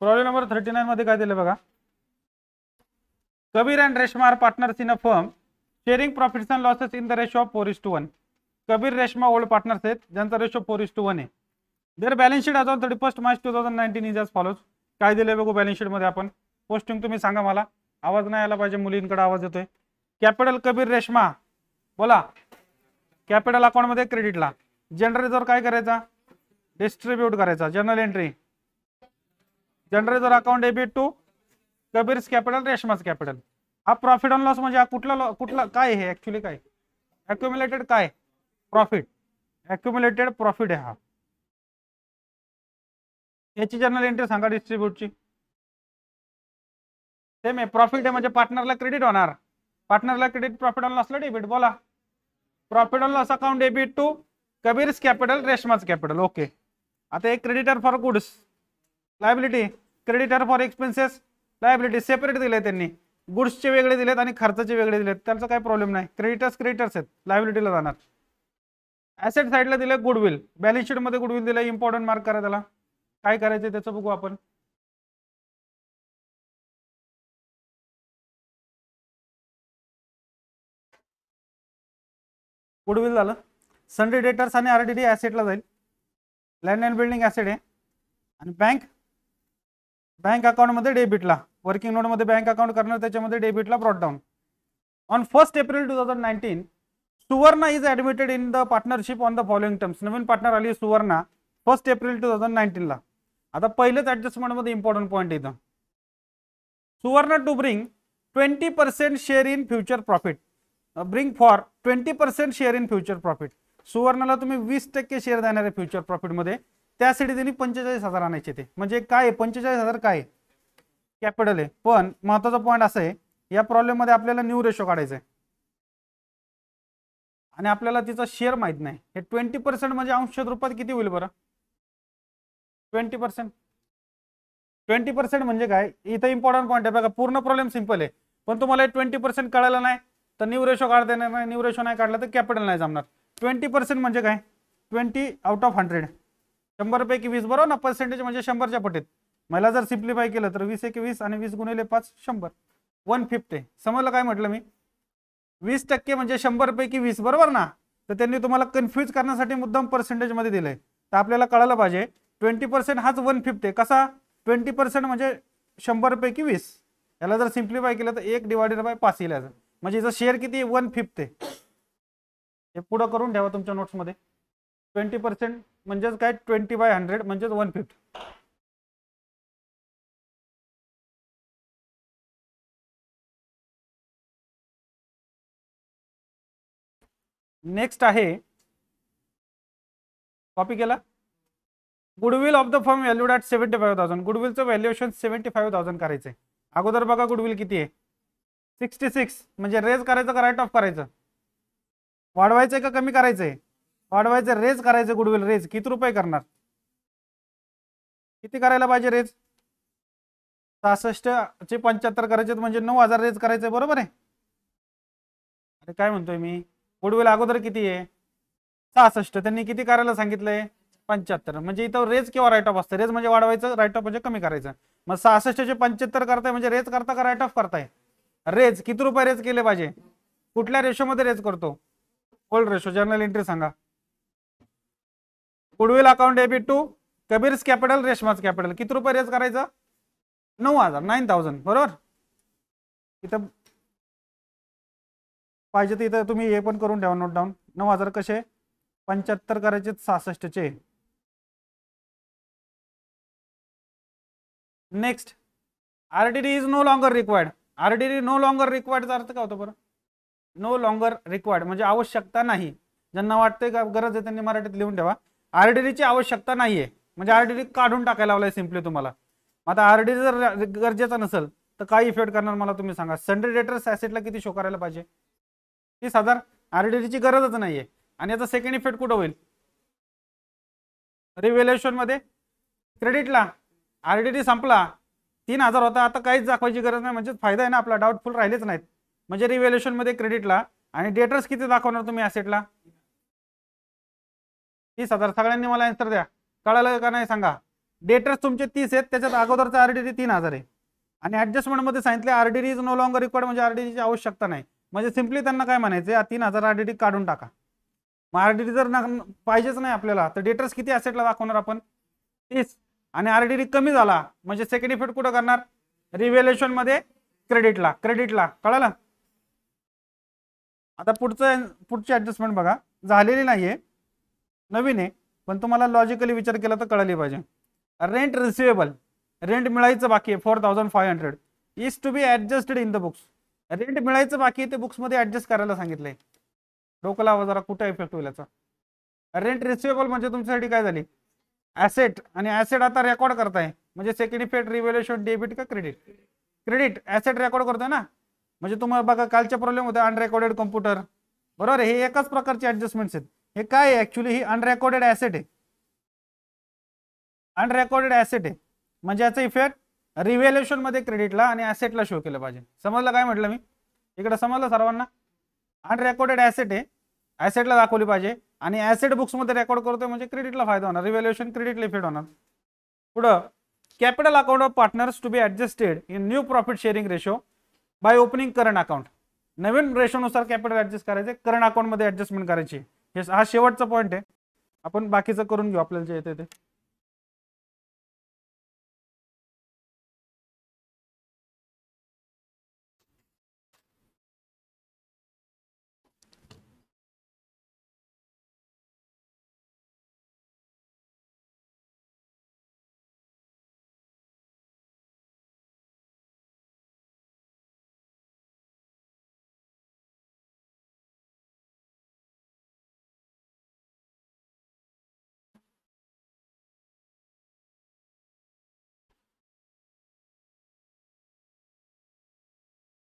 Problem number thirty nine मध्ये काय दिलं बघा Kabir and Reshma are partners in a firm sharing profits and losses in the ratio of four to one Kabir Reshma old partners आहेत ज्यांचा ratio four is to one आहे there balance sheet as thirty first March two thousand nineteen is as follows काय दिले बघू balance शीटमध्ये आपण posting तुम्ही सांगा मला आवाज नाही आला पाहिजे मुलींकडे आवाज येतोय कॅपिटल कबीर रेशमा बोला कॅपिटल अकाउंटमध्ये क्रेडिटला जनरल रिझर्व काय करायचा डिस्ट्रीब्यूट करायचा जनरल एंट्री जनरल जर account debit to Kabir capital रेशमाच कैपिटल हा प्रॉफिट एंड लॉस म्हणजे हा कुठला कुठला काय हे प्रॉफिट अक्युम्युलेटेड प्रॉफिट है हा ये जनरल एंट्री संगा डिस्ट्रीब्यूट ची सेम है प्रॉफिट है म्हणजे पार्टनरला क्रेडिट होना पार्टनरला credit profit and loss debit बोला profit and loss account debit to Kabir capital रेशमाच कैपिटल ओके आता एक creditor for goods liability creditor for expenses liability separate दिले त्यांनी गुड्सचे वेगळे दिलेत आणि खर्चाचे वेगळे दिलेत त्यांचा काही प्रॉब्लेम नाही क्रेडिटर्स क्रेडिटर्स आहेत लायबिलिटीला जाणार ॲसेट साईडला दिलं गुडविल बॅलन्स शीटमध्ये गुडविल दिलं इम्पॉर्टंट मार्क करा त्याला काय करायचं त्याचं बघू आपण गुडविल झालं सनडी डेटर्स आणि आर डी डी ॲसेटला जाईल लँड अँड बिल्डिंग ॲसेट आहे आणि बँक बँक अकाउंटमध्ये डेबिटला वर्किंग नोटमध्ये बँक अकाउंट करणार त्याच्यामध्ये डेबिटला brought on first April two thousand nineteen Suvarna is admitted in the partnership on the following terms नवीन पार्टनर आली Suvarna first April two thousand नाईन्टीनला आता पहिलेच मध्ये इम्पॉर्टंट पॉईंट इथं Suvarna to bring twenty percent share in future profit bring for twenty percent share in future profit सुवर्णाला तुम्ही वीस टक्के शेअर देणार आहे फ्युचर प्रॉफिटमध्ये त्यासाठी त्यांनी पंचेचाळीस हजार आणायचे ते म्हणजे काय पंचेचाळीस हजार काय कॅपिटल आहे पण महत्वाचा पॉईंट असा आहे या प्रॉब्लेम मध्ये आपल्याला न्यू रेशो काढायचा आहे आणि आपल्याला तिचा शेअर माहीत नाही हे ट्वेंटी पर्सेंट म्हणजे अंश रुपयात किती होईल बरं ट्वेंटी पर्सेंट ट्वेंटी पर्सेंट म्हणजे काय इथं इम्पॉर्टंट पॉईंट आहे बघा पूर्ण प्रॉब्लेम सिंपल आहे पण तुम्हाला ट्वेंटी पर्सेंट कळायला नाही तर न्यू रेशो काढता येणार नाही न्यू रेशो नाही काढला तर कॅपिटल नाही जमणार ट्वेंटी पर्सेंट म्हणजे काय ट्वेंटी आउट ऑफ हंड्रेड शंभर पैकी वीस बरोबर ना पर्सेंटेज म्हणजे शंभरच्या पटीत मला जर सिम्प्लिफाय केलं तर वीस एक वीस आणि वीस गुणिले पाच शंभर वन फिफ्टी समजलं काय म्हटलं मी वीस टक्के म्हणजे शंभर पैकी वीस बरोबर ना तर त्यांनी तुम्हाला कन्फ्यूज करण्यासाठी मुद्दाम पर्सेंटेज मध्ये आहे तर आपल्याला कळालं पाहिजे ट्वेंटी पर्सेंट हाच वन फिफ्टी कसा ट्वेंटी पर्सेंट म्हणजे शंभरपैकी वीस याला जर सिम्प्लिफाय केलं तर एक डिवायडेड बाय पास येईल याचं म्हणजे याचा शेअर किती वन फिफ्टी हे पुढं करून ठेवा तुमच्या नोट्समध्ये ट्वेंटी पर्सेंट म्हणजेच काय ट्वेंटी बाय हंड्रेड म्हणजेच वन फिफ्थ नेक्स्ट आहे कॉपी केला goodwill of the firm valued at seventy five thousand गुडविलचं व्हॅल्युएशन सेव्हन्टी फाईव्ह थाउजंड करायचंय अगोदर बघा गुडविल किती आहे सिक्स्टी सिक्स म्हणजे रेज करायचं का राईट ऑफ करायचं वाढवायचंय का कमी करायचंय वाढवायचं रेज करायचं गुडविल रेज किती रुपये करणार किती करायला पाहिजे रेज सहासष्ट चे पंच्याहत्तर करायचे म्हणजे नऊ हजार रेज करायचे बरोबर आहे अरे काय म्हणतोय मी गुडविल अगोदर किती आहे सहासष्ट त्यांनी किती करायला सांगितलंय पंच्याहत्तर म्हणजे इथं रेज किंवा राईट ऑफ असतं रेज म्हणजे वाढवायचं राईट ऑफ म्हणजे कमी करायचं मग सहासष्ट चे पंच्याहत्तर करताय म्हणजे रेज करता का राईट ऑफ करताय रेज किती रुपये रेज केले पाहिजे कुठल्या रेशोमध्ये रेज करतो ओल्ड रेशो जर्नल एंट्री सांगा goodwill account debit to Kabir's capital रेशमाच कॅपिटल किती रुपये रेज करायचा नऊ हजार नाईन थाउजंड बरोबर इथं पाहिजे तर इथं तुम्ही हे पण करून ठेवा नोट डाऊन नऊ हजार कसे पंच्याहत्तर करायचे सहासष्टचे next RTD is no longer required RTD no longer रिक्वायर्डचा अर्थ काय होतो बरं नो लॉन्गर रिक्वायर्ड म्हणजे आवश्यकता नाही ज्यांना वाटते का गरज आहे त्यांनी मराठीत लिहून ठेवा ची आवश्यकता नाहीये म्हणजे आरडीडी काढून टाकायला लावलाय सिम्पली तुम्हाला आता आरडी जर गरजेचं नसेल तर काय इफेक्ट करणार मला तुम्ही सांगा संडे डेटर्स ॲसेटला किती शो करायला पाहिजे तीस हजार डीची गरजच नाहीये आणि याचा सेकंड इफेक्ट कुठं होईल रिव्हॅल्युएशन मध्ये क्रेडिटला आरडीडी संपला तीन हजार होता आता काहीच दाखवायची गरज नाही म्हणजे फायदा आहे ना आपला डाऊटफुल राहिलेच नाहीत म्हणजे रिव्हॅल्युएशन मध्ये क्रेडिटला आणि डेटर्स किती दाखवणार तुम्ही ॲसेटला तीस हजार सगळ्यांनी मला आन्सर द्या कळालं का नाही सांगा डेटर्स तुमचे तीस आहेत त्याच्यात अगोदरचा आरडीडी तीन हजार आहे आणि ॲडजस्टमेंटमध्ये सांगितले RDD is no longer required म्हणजे आरडीडीची आवश्यकता नाही म्हणजे सिम्पली त्यांना काय म्हणायचं तीन हजार आरडीडी काढून टाका मग आरडीडी जर पाहिजेच नाही आपल्याला तर डेटर्स किती असेटला दाखवणार आपण तीस आणि आरडीडी कमी झाला म्हणजे सेकंड इफेक्ट कुठं करणार रिव्हॅल्युएशनमध्ये क्रेडिटला क्रेडिटला कळालं आता पुढचं पुढची ऍडजस्टमेंट बघा झालेली नाहीये नवीन आहे पण तुम्हाला लॉजिकली विचार केला तर कळाली पाहिजे रेंट रिसिवेबल रेंट मिळायचं बाकी आहे four thousand five hundred is to be adjusted in the books rent मिळायचं बाकी आहे ते बुक्समध्ये ॲडजस्ट करायला सांगितलं आहे डोकला जरा कुठं इफेक्ट होईल याचा रेंट रिसिवेबल म्हणजे तुमच्यासाठी काय झाली ॲसेट आणि ॲसेट आता रेकॉर्ड करताय म्हणजे सेकंड इफेक्ट रिव्हॅल्युएशन डेबिट का क्रेडिट क्रेडिट ॲसेट रेकॉर्ड करताय ना म्हणजे तुम्हाला बघा कालच्या प्रॉब्लेम होते अनरेकॉर्डेड कम्प्युटर बरोबर हे एकाच प्रकारचे ॲडजस्टमेंट्स आहेत हे काय ऍक्च्युली ही अनरेकॉर्डेड ऍसेट आहे अनरेकॉर्डेड ऍसेट आहे म्हणजे याचा इफेक्ट रिव्हॅल्युएशन मध्ये क्रेडिटला आणि ऍसेटला शो केलं पाहिजे समजलं काय म्हटलं मी इकडे समजलं सर्वांना अनरेकॉर्डेड ऍसेट आहे ऍसेटला दाखवली पाहिजे आणि ऍसेट बुक्समध्ये रेकॉर्ड करतोय म्हणजे क्रेडिटला फायदा होणार रिव्हॅल्युएशन क्रेडिटला इफेक्ट होणार पुढं capital account of partners to be adjusted in new profit sharing ratio by opening current account नवीन रेशोनुसार कॅपिटल ऍडजस्ट करायचे करंट अकाउंटमध्ये ॲडजस्टमेंट करायची हे हा शेवटचा पॉईंट आहे आपण बाकीचं करून घेऊ आपल्याला जे येते ते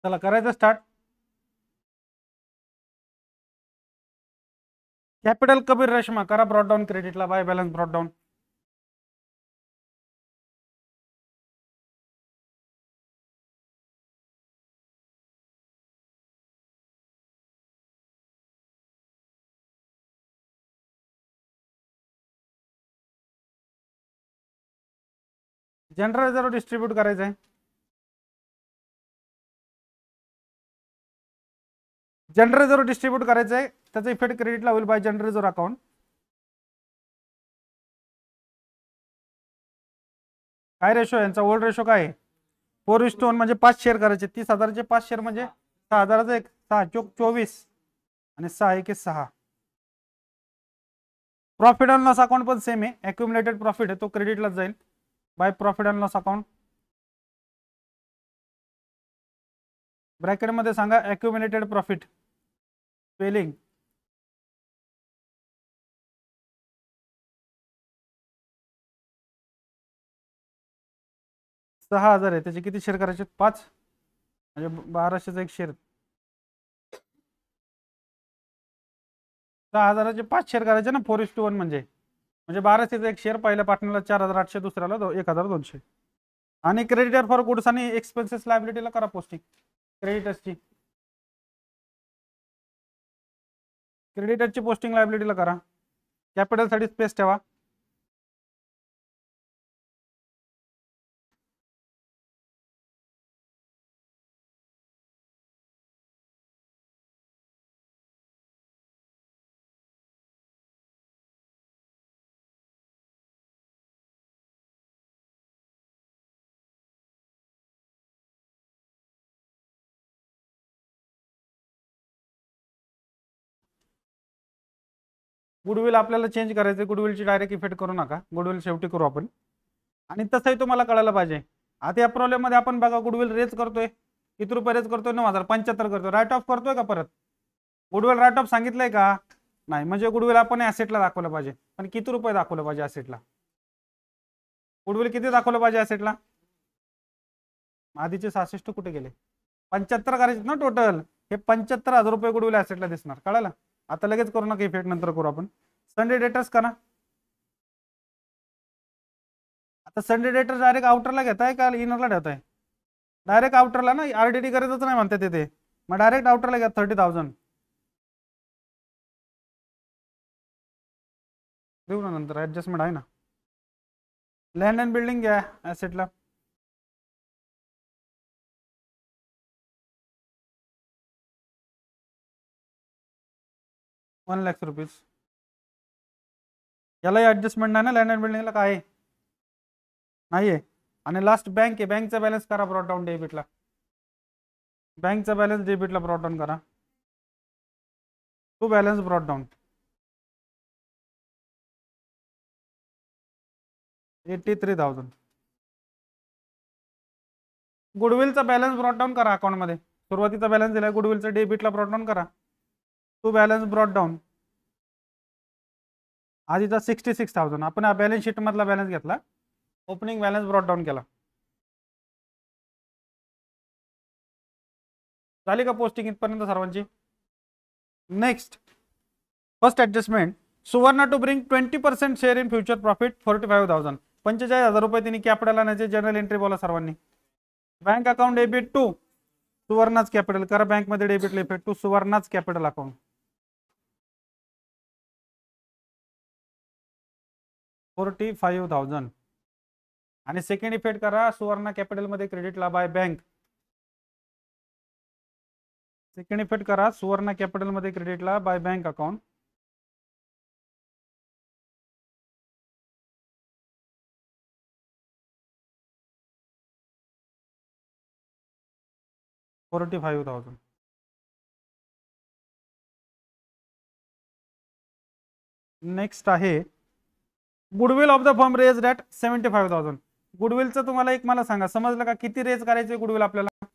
चला करायचं स्टार्ट कॅपिटल कबीर रश्मा करा ब्रॉड डाऊन क्रेडिटला by balance brought down general reserve distribute करायचं आहे जनरल जर डिस्ट्रीब्यूट करायचं आहे त्याचा इफेक्ट क्रेडिटला होईल बाय जनरल जर अकाउंट काय रेशो यांचा ओल्ड रेशो काय आहे फोर स्टोन म्हणजे पाच शेअर करायचे तीस हजाराचे पाच शेअर म्हणजे सहा हजाराचा एक सहा चोक चोवीस आणि सहा एक सहा प्रॉफिट अँड लॉस अकाउंट पण सेम आहे अक्युमुलेटेड प्रॉफिट आहे तो क्रेडिटला जाईल by profit and loss account ब्रॅकेटमध्ये सांगा ॲक्युमिलेटेड प्रॉफिट स्पेलिंग सहा हजार आहे त्याचे किती शेअर करायचे पाच म्हणजे बाराशेचा एक शेअर सहा हजाराचे पाच शेअर करायचे ना फोर इस टू वन म्हणजे म्हणजे बाराशेचा एक शेअर पहिल्या पार्टनरला चार हजार आठशे दुसऱ्याला एक हजार दोनशे आणि क्रेडिटर फॉर गुड्स आणि एक्सपेन्सेस लायबिलिटीला करा पोस्टिंग क्रेडिटर्सची क्रेडिटरची पोस्टिंग लायबिलिटीला करा कॅपिटलसाठी स्पेस ठेवा गुडविल आपल्याला चेंज करायचं गुडविलची डायरेक्ट इफेक्ट करू नका गुडविल शेवटी करू आपण आणि तसंही तुम्हाला कळायला पाहिजे आता या मध्ये आपण बघा गुडविल रेज करतोय किती रुपये रेज करतोय नऊ हजार पंच्याहत्तर करतोय राईट ऑफ करतोय का परत गुडविल राईट ऑफ सांगितलंय का नाही म्हणजे गुडविल आपण ॲसेटला दाखवलं पाहिजे पण किती रुपये दाखवलं पाहिजे ॲसेटला गुडविल किती दाखवलं पाहिजे ॲसेटला आधीचे सहासष्ट कुठे गेले पंच्याहत्तर करायचे ना टोटल हे पंच्याहत्तर हजार रुपये गुडविल ॲसेटला दिसणार कळालं आता लगेच करू नका इफेक्ट नंतर करू आपण संडे डेटर्स करा आता संडे डेटर्स डायरेक्ट आउटरला घेताय का इनरला ठेवताय डायरेक्ट आउटरला ना आर डी नाही म्हणते तिथे मग डायरेक्ट आउटरला घ्या थर्टी थाउजंड देऊ ना नंतर ॲडजस्टमेंट आहे ना लँड अँड बिल्डिंग घ्या ॲसेटला वन लॅक्स रुपीज यालाही ॲडजस्टमेंट नाही ना लँड अँड बिल्डिंगला काय नाही आहे आणि लास्ट बँक आहे बँकचा बॅलन्स करा ब्रॉड डाऊन डेबिटला बँकचा बॅलन्स डेबिटला डाउन करा to balance down eighty three thousand गुडविलचा बॅलन्स डाउन करा अकाउंटमध्ये सुरुवातीचा बॅलन्स दिला गुडविलचा डेबिटला डाउन करा टू बॅलन्स ब्रॉड डाऊन आधीचा सिक्स्टी सिक्स थाउजंड आपण हा बॅलन्स मधला बॅलन्स घेतला ओपनिंग बॅलन्स ब्रॉड डाऊन केला झाली का पोस्टिंग इथपर्यंत सर्वांची next first adjustment Suvarna to bring twenty percent share in future profit forty five thousand पंचेचाळीस हजार रुपये तिने कॅपिटल आणायचे जनरल एंट्री बोला सर्वांनी बँक अकाउंट डेबिट टू सुवर्णाच कॅपिटल करा मध्ये डेबिट लिफेट टू सुवर्णाच capital account forty five thousand आणि सेकंड इफेक्ट करा सुवर्णा कॅपिटलमध्ये क्रेडिट ला बाय बँक सेकंड इफेक्ट करा सुवर्णा कॅपिटलमध्ये ला by bank account forty five thousand next आहे goodwill of the firm raise at seventy five thousand गुडविलचं तुम्हाला एक मला सांगा समजलं का किती रेज करायचे गुडविल आपल्याला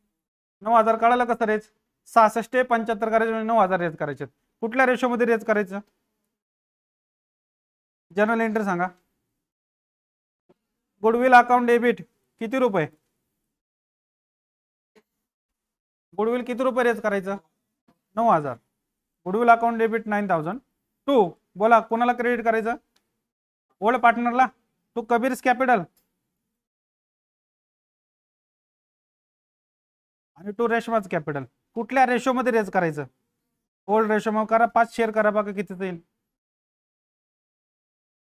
नऊ हजार काढायला कसं रेज सहासष्ट पंच्याहत्तर करायचे म्हणजे नऊ हजार रेज करायचे कुठल्या रेशोमध्ये रेज करायचं जनरल एंट्री सांगा गुडविल अकाउंट डेबिट किती रुपये गुडविल किती रुपये रेज करायचं नऊ हजार goodwill account debit nine thousand to बोला कोणाला क्रेडिट करायचं ओल्ड पार्टनरला टू कबीर्स कॅपिटल आणि टू रेशमाच कॅपिटल कुठल्या रेशो मध्ये रेज करायचं ओल्ड रेशो करा पाच शेअर करा बघा किती येईल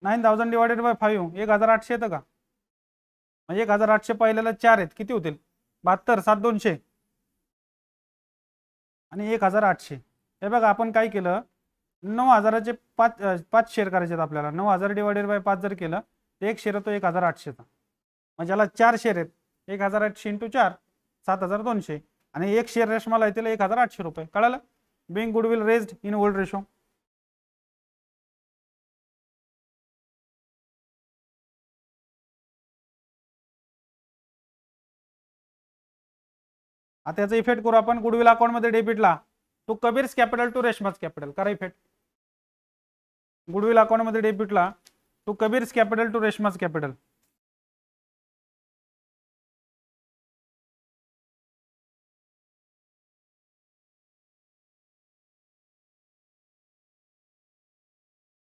nine thousand divided by five एक हजार आठशे येतं का म्हणजे एक हजार आठशे पहिल्याला चार आहेत किती होतील बहात्तर सात दोनशे आणि एक हजार आठशे हे बघा आपण काय केलं नऊ हजाराचे पाच पाच शेअर करायचे आहेत आपल्याला नऊ हजार डिवायडेड बाय पाच जर केलं तर एक शेअर तो एक हजार आठशेचा ज्याला म्हणजे चार शेअर आहेत एक हजार आठशे इंटू चार सात हजार दोनशे आणि एक शेअर रेशमाला येतील एक हजार आठशे रुपये कळालं being goodwill raised in old ratio आता त्याचा इफेक्ट करू आपण गुडविल अकाउंटमध्ये डेबिटला टू कबीर्स कॅपिटल टू रेश्माच कॅपिटल करा इफेक्ट गुडविल अकाउंटमध्ये डेबिटला टू कबीर कॅपिटल टू रेशमास capital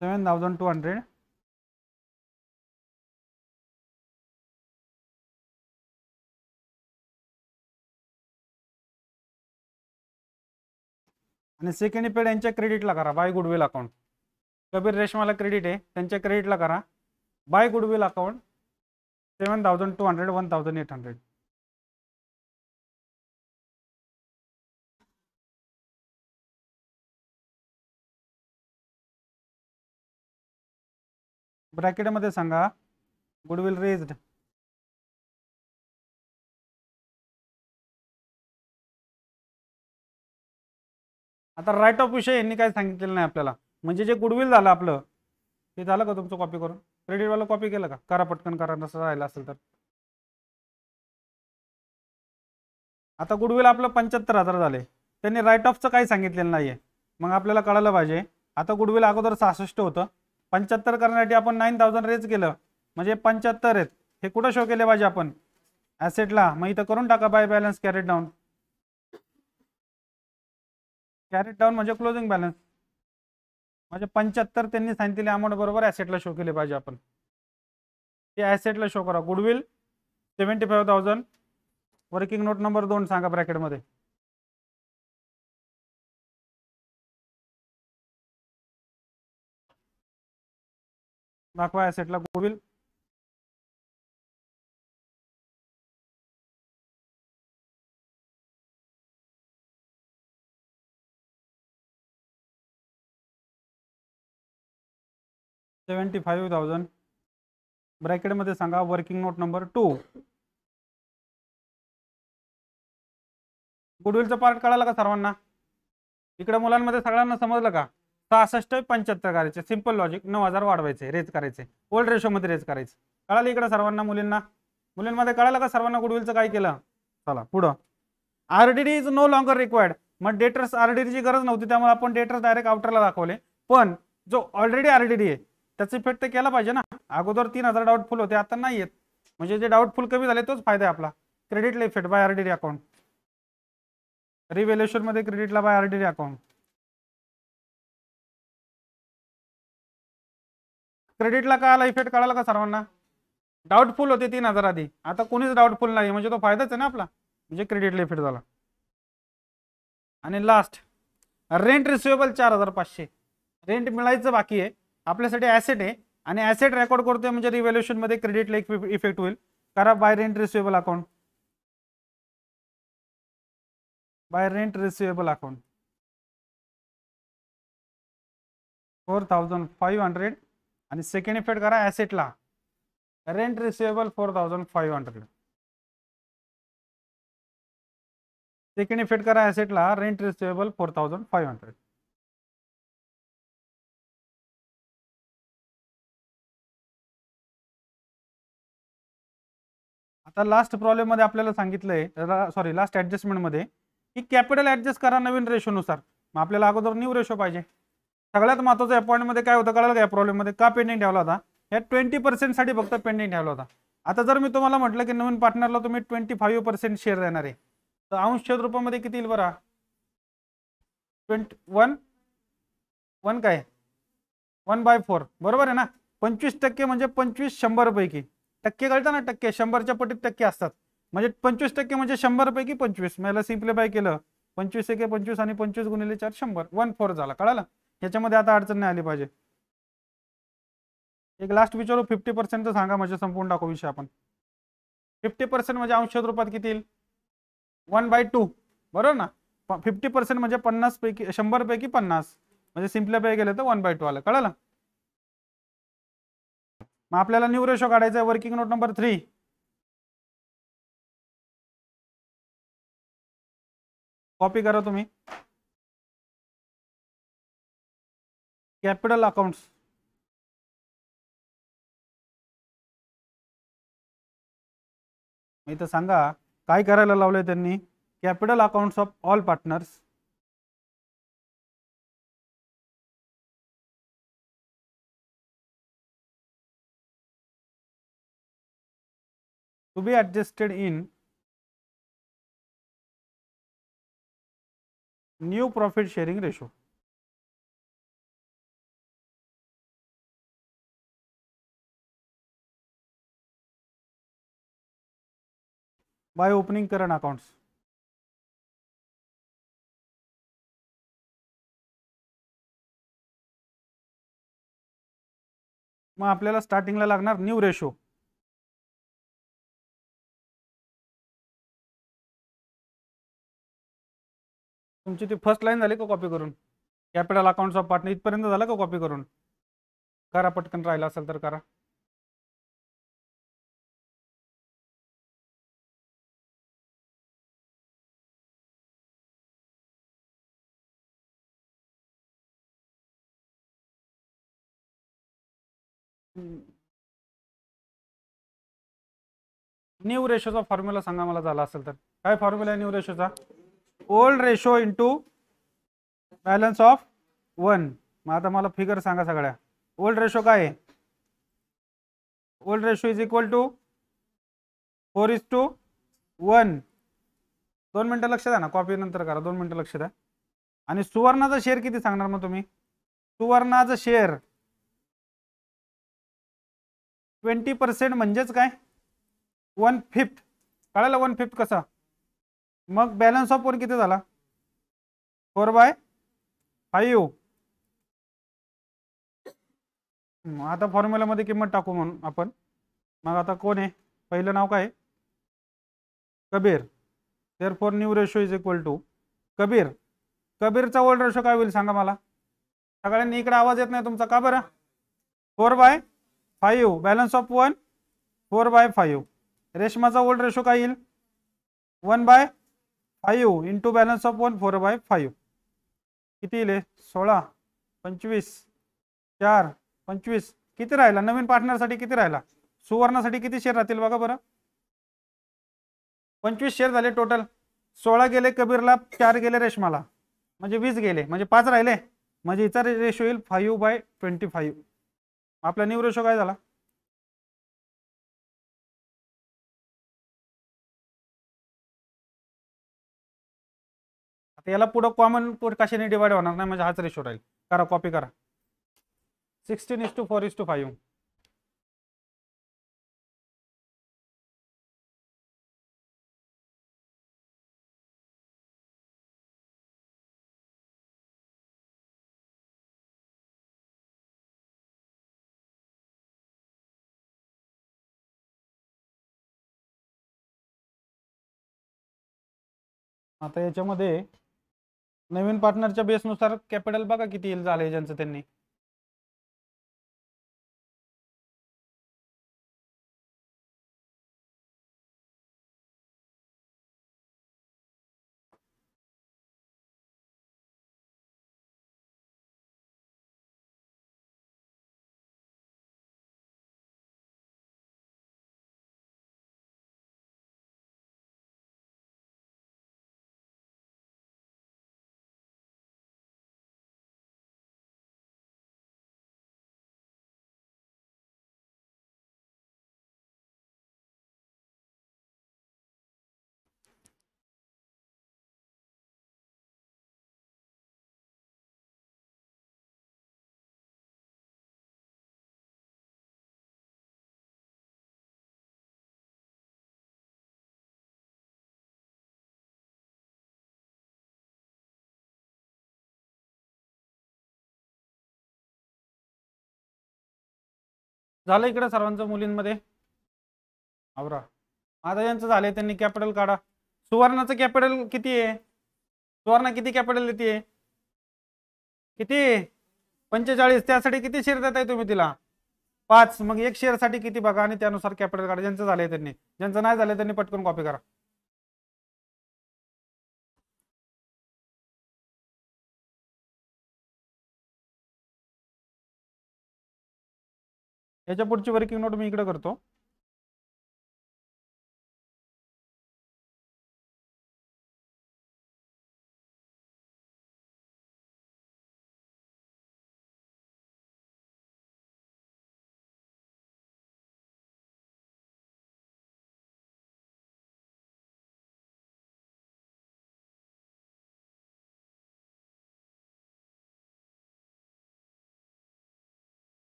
seven thousand two hundred आणि सेकंड पेड यांच्या क्रेडिटला करा बाय गुडविल अकाउंट कबीर रेशमाला क्रेडिट आहे त्यांच्या क्रेडिटला करा by goodwill account seven thousand two hundred one thousand eight hundred ब्रॅकेटमध्ये सांगा गुडविल रेज्ड आता राईट ऑफ विषय यांनी काय सांगितलेलं नाही आपल्याला म्हणजे जे गुडविल झालं आपलं ते झालं का तुमचं कॉपी करून वाला कॉपी केलं का करा पटकन करा नसं राहिलं असेल तर आता गुडविल आपलं पंच्याहत्तर हजार झाले त्यांनी राईट ऑफचं काही सांगितलेलं नाही आहे मग आपल्याला कळालं पाहिजे आता गुडविल अगोदर सहासष्ट होतं पंच्याहत्तर करण्यासाठी आपण नाईन थाउजंड रेज केलं म्हणजे पंच्याहत्तर आहेत हे कुठं शो केले पाहिजे आपण ॲसेटला मग इथं करून टाका by balance carried down carried down म्हणजे क्लोजिंग बॅलन्स म्हणजे पंच्याहत्तर त्यांनी सांगितले अमाऊंट बरोबर ऍसेटला शो केले पाहिजे आपण ते ऍसेटला शो करा goodwill seventy five thousand working note number दोन सांगा ब्रॅकेटमध्ये दाखवा ॲसेटला गुडविल सेवेंटी फाईव्ह थाउजंड ब्रॅकेटमध्ये सांगा वर्किंग नोट नंबर टू गुडविलचा पार्ट कळालं का सर्वांना इकडे मुलांमध्ये सगळ्यांना समजलं का सहासष्ट पंच्याहत्तर करायचे सिम्पल लॉजिक नऊ हजार वाढवायचे रेज करायचे ओल्ड रेशो मध्ये रेज करायचे कळालं इकडे सर्वांना मुलींना मुलींमध्ये कळालं का सर्वांना गुडविलचं काय केलं चला पुढं RDD is no longer required मग डेटर्स आरडीडीची गरज नव्हती त्यामुळे आपण डेटर्स डायरेक्ट आउटरला दाखवले पण जो ऑलरेडी आरडीडी आहे त्याचा इफेक्ट तर केला पाहिजे ना अगोदर तीन हजार डाऊटफुल होते आता नाही आहेत म्हणजे जे डाऊटफुल कमी झाले तोच फायदा आहे आपला credit effect by the account मध्ये क्रेडिटला बाय डी अकाउंट क्रेडिटला काय आला इफेक्ट कळाला का सर्वांना डाऊटफुल होते तीन हजार आधी आता कोणीच डाऊटफुल नाही म्हणजे तो फायदाच आहे ना आपला म्हणजे क्रेडिट इफेक्ट झाला आणि लास्ट रेंट रिसिवेबल चार हजार पाचशे रेंट मिळायचं बाकी आहे आपल्यासाठी ॲसेट आहे आणि ॲसेट रेकॉर्ड करतोय म्हणजे रिव्हॅल्युएशनमध्ये क्रेडिटला एक इफेक्ट होईल करा by rent receivable account by rent receivable account four thousand five hundred आणि सेकंड इफेक्ट करा ॲसेटला rent receivable four thousand five hundred second effect करा ॲसेटला rent receivable four thousand five hundred आता लास्ट प्रॉब्लेम मध्ये आपल्याला सांगितलंय सॉरी लास्ट ऍडजस्टमेंट मध्ये की कॅपिटल ऍडजस्ट करा नवीन रेशोनुसार मग आपल्याला अगोदर न्यू रेशो पाहिजे सगळ्यात महत्वाचं अपॉइंटमध्ये काय होतं कळलं का या प्रॉब्लेममध्ये का पेंडिंग ठेवला होता या ट्वेंटी पर्सेंटसाठी फक्त पेंडिंग ठेवला होता आता जर मी तुम्हाला म्हटलं की नवीन पार्टनरला तुम्ही ट्वेंटी फाईव्ह पर्सेंट शेअर देणार आहे तर अंश रुपयामध्ये किती येईल बरा ट्वेंटी वन वन काय वन बाय फोर बरोबर आहे ना पंचवीस टक्के म्हणजे पंचवीस शंभरपैकी टक्के कळतं ना टक्के शंभरच्या पटीत टक्के असतात म्हणजे पंचवीस टक्के म्हणजे शंभर पैकी पंचवीस मला सिम्प्लिफाय केलं पंचवीस एके पंचवीस आणि पंचवीस गुणिले चार शंभर वन फोर झाला कळालं याच्यामध्ये आता अडचण नाही आली पाहिजे एक लास्ट विचारू फिफ्टी पर्सेंट सांगा म्हणजे संपूर्ण टाकू विषय आपण फिफ्टी पर्सेंट म्हणजे अंशात रूपात किती येईल वन बाय टू बरोबर ना फिफ्टी पर्सेंट म्हणजे पन्नास पैकी शंभर पैकी पन्नास म्हणजे सिम्प्लिफाय केलं तर वन बाय टू आलं कळालं मग आपल्याला न्यू रेशो काढायचा आहे working note number three copy करा तुम्ही कॅपिटल अकाउंट्स मी तर सांगा काय करायला लावलंय त्यांनी capital accounts of all partners to be adjusted in new profit sharing ratio. by opening current accounts. मग आपल्याला स्टार्टिंगला लागणार न्यू रेशो तुमची ती फर्स्ट लाईन झाली का कॉपी करून कॅपिटल अकाउंट्स ऑफ पार्टनर इथपर्यंत झालं का कॉपी करून करा पटकन राहिला असेल तर करा न्यू रेशोचा फॉर्म्युला सांगा मला झाला असेल तर काय फॉर्म्युला आहे न्यू रेशोचा old ratio into balance of one मग आता मला फिगर सांगा सगळ्या ओल्ड रेशो काय आहे old ratio is equal to four is to one दोन मिनटं लक्ष द्या ना कॉपी नंतर करा दोन मिनटं लक्ष द्या आणि सुवर्णाचा शेअर किती सांगणार मग तुम्ही सुवर्णाचा शेअर ट्वेंटी पर्सेंट म्हणजेच काय वन फिफ्थ कळायला वन फिफ्थ कसा मग बॅलन्स ऑफ वन किती झाला फोर बाय फाईव्ह आता फॉर्म्युलामध्ये किंमत टाकू म्हणून आपण मग आता कोण आहे पहिलं नाव काय Kabir there for new ratio is equal to Kabir कबीरचा ओल्ड रेशो काय होईल सांगा मला सगळ्यांनी इकडे आवाज येत नाही तुमचा का बरं four by five balance of one four by five रेशमाचा ओल्ड रेशो काय येईल one by five into balance of one four by five किती येईल सोळा पंचवीस चार पंचवीस किती राहिला नवीन पार्टनरसाठी किती राहिला सुवर्णासाठी किती शेअर राहतील बघा बरं पंचवीस शेअर झाले टोटल सोळा गेले कबीरला चार गेले रेशमाला म्हणजे वीस गेले म्हणजे पाच राहिले म्हणजे इतर रेशो येईल फाईव्ह बाय ट्वेंटी फाईव्ह आपला न्यू रेशो काय झाला तर याला पुढं कॉमन कशाने डिवाइड होणार नाही म्हणजे हाच रेशो राहील करा कॉपी करा sixteen is to four is to five आता याच्यामध्ये नवीन पार्टनरच्या बेसनुसार कॅपिटल बघा किती येईल झालं त्यांनी झालं इकडे सर्वांचं मुलींमध्ये अवरा आता यांचं झालंय त्यांनी कॅपिटल काढा सुवर्णाचं कॅपिटल किती आहे सुवर्ण किती कॅपिटल देते किती पंचेचाळीस त्यासाठी किती शेअर देताय तुम्ही तिला पाच मग एक शेअर साठी किती बघा आणि त्यानुसार कॅपिटल काढा ज्यांचं झालंय त्यांनी ज्यांचं नाही झालं त्यांनी पटकन कॉपी करा याच्या पुढची वर्किंग नोट मी इकडे करतो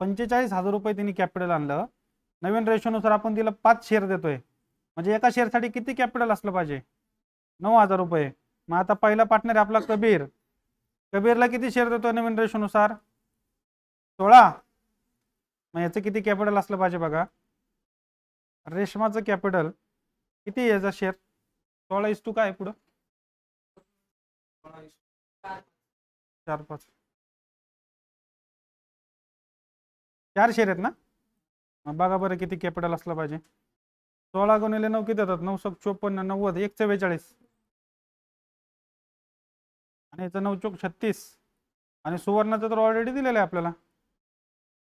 पंचेचाळीस हजार रुपये त्यांनी कॅपिटल आणलं नवीन रेशोनुसार आपण तिला पाच शेअर देतोय म्हणजे एका शेअरसाठी किती कॅपिटल असलं पाहिजे नऊ हजार रुपये मग आता पहिला पार्टनर आपला कबीर कबीरला किती शेअर देतोय नवीन रेशोनुसार सोळा मग याचं किती कॅपिटल असलं पाहिजे बघा रेशमाचं कॅपिटल किती याचा शेअर सोळा इस टू काय पुढं चार पाच चार शेर आहेत ना बघा बरं किती कॅपिटल असलं पाहिजे सोळा गुणिले नऊ किती येतात नऊ सौ चोपन्न नव्वद एक चव्वेचाळीस आणि याचं नऊ चोक छत्तीस आणि सुवर्णाचं तर ऑलरेडी दिलेलं आहे आपल्याला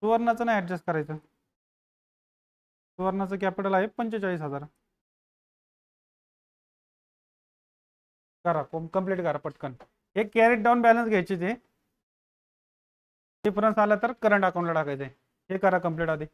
सुवर्णाचं नाही ॲडजस्ट करायचं सुवर्णाचं कॅपिटल आहे पंचेचाळीस हजार करा कम्प्लीट करा पटकन एक कॅरेट डाऊन बॅलन्स घ्यायची ते डिफरन्स आला तर करंट अकाउंटला आहे हे करा कंप्लीट आधी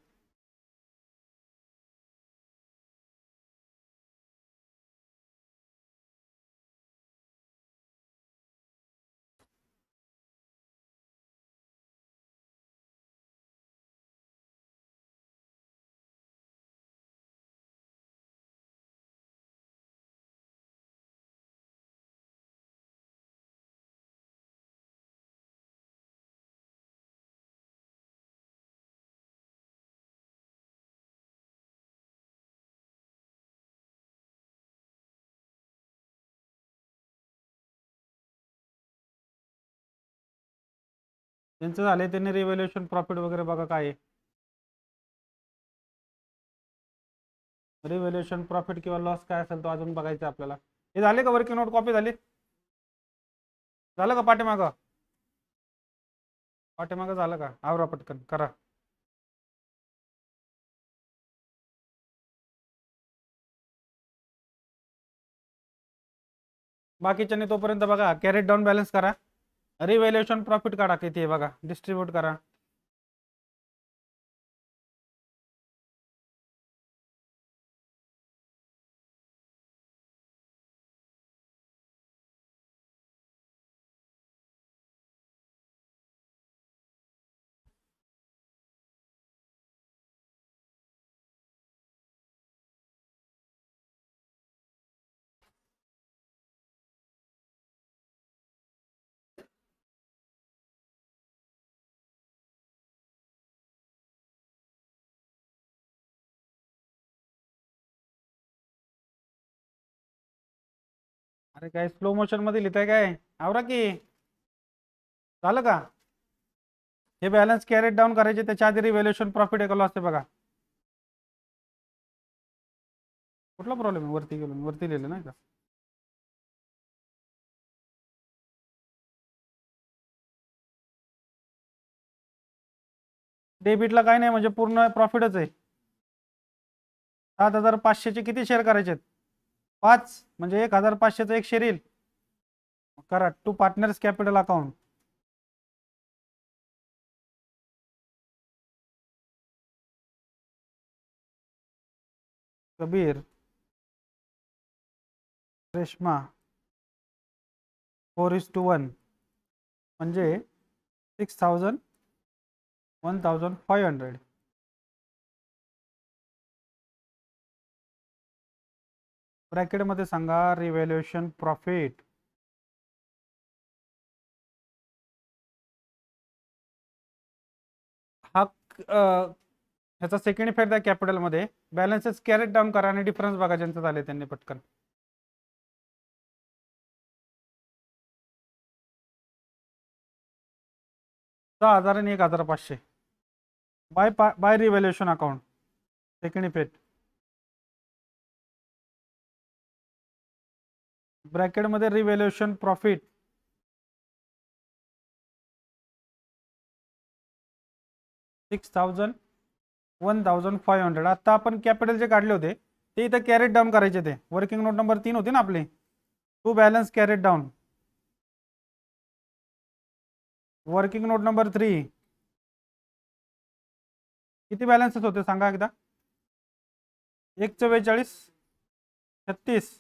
जैसे झालं प्रॉफिट वगैरह बघा काय प्रॉफिट कि लॉस का तो अजु बघायचा का वर्किंग नोट कॉपी झाली का पाठीमाग पाठीमाग का आवरा पटकन करा बाकी तोपर्यंत बघा कॅरेट डाऊन बॅलन्स करा रिव्हॅल्युएशन प्रॉफिट काढा किती आहे बघा डिस्ट्रीब्यूट करा अरे काय स्लो मोशन मध्ये लिहिताय काय आवरा की झालं का हे बॅलन्स कॅरेट डाऊन करायचे त्याच्या आधी रिव्हॅल्युएशन प्रॉफिट एकलो असते बघा कुठला प्रॉब्लेम आहे वरती गेलो वरती लिहिलं नाही का डेबिटला काय नाही म्हणजे पूर्ण प्रॉफिटच आहे सात हजार पाचशेचे किती शेअर करायचे आहेत पाच म्हणजे एक हजार पाचशेचं एक शेरील करा to partners capital account Kabir Reshma four is to one म्हणजे six thousand one thousand five hundred ब्रॅकेटमध्ये सांगा रिव्हॅल्युएशन प्रॉफिट हा ह्याचा सेकंड इफेक्ट द्या मध्ये बॅलन्सेस कॅरेट डाऊन करा आणि डिफरन्स बघा ज्यांचं झाले त्यांनी पटकन दहा हजार आणि एक हजार पाचशे बाय पा by revaluation account second effect ब्रॅकेटमध्ये revaluation profit six thousand one thousand five hundred आता आपण कॅपिटल जे काढले होते ते इथं कॅरेट डाऊन करायचे ते वर्किंग नोट नंबर तीन होते ना आपले two balance carried down working note number three किती बॅलन्सेस होते सांगा एकदा एक चव्वेचाळीस छत्तीस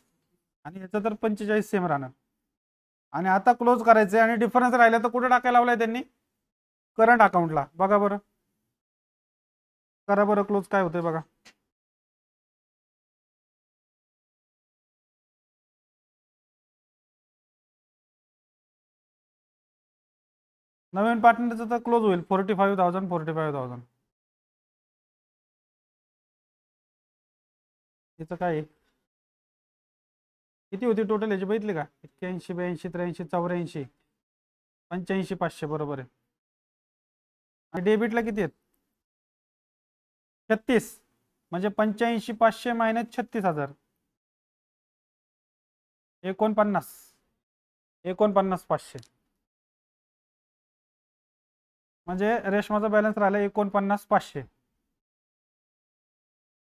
आणि याचं तर पंचेचाळीस सेम राहणार आणि आता क्लोज करायचं आणि डिफरन्स राहिला तर कुठं टाकायला लावलाय त्यांनी करंट अकाउंटला बघा बरं करा बरं क्लोज काय होतंय बघा नवीन पार्टनरचं तर क्लोज होईल forty five thousand forty five thousand याचं काय आहे किती होती टोटल याची बघितली का एक्क्याऐंशी ब्याऐंशी त्र्याऐंशी चौऱ्याऐंशी पंच्याऐंशी पाचशे बरोबर आहे आणि डेबिटला किती आहेत छत्तीस म्हणजे पंच्याऐंशी पाचशे मायनस छत्तीस हजार एकोणपन्नास एकोणपन्नास पाचशे म्हणजे रेशमाचा बॅलन्स राहिला एकोणपन्नास पाचशे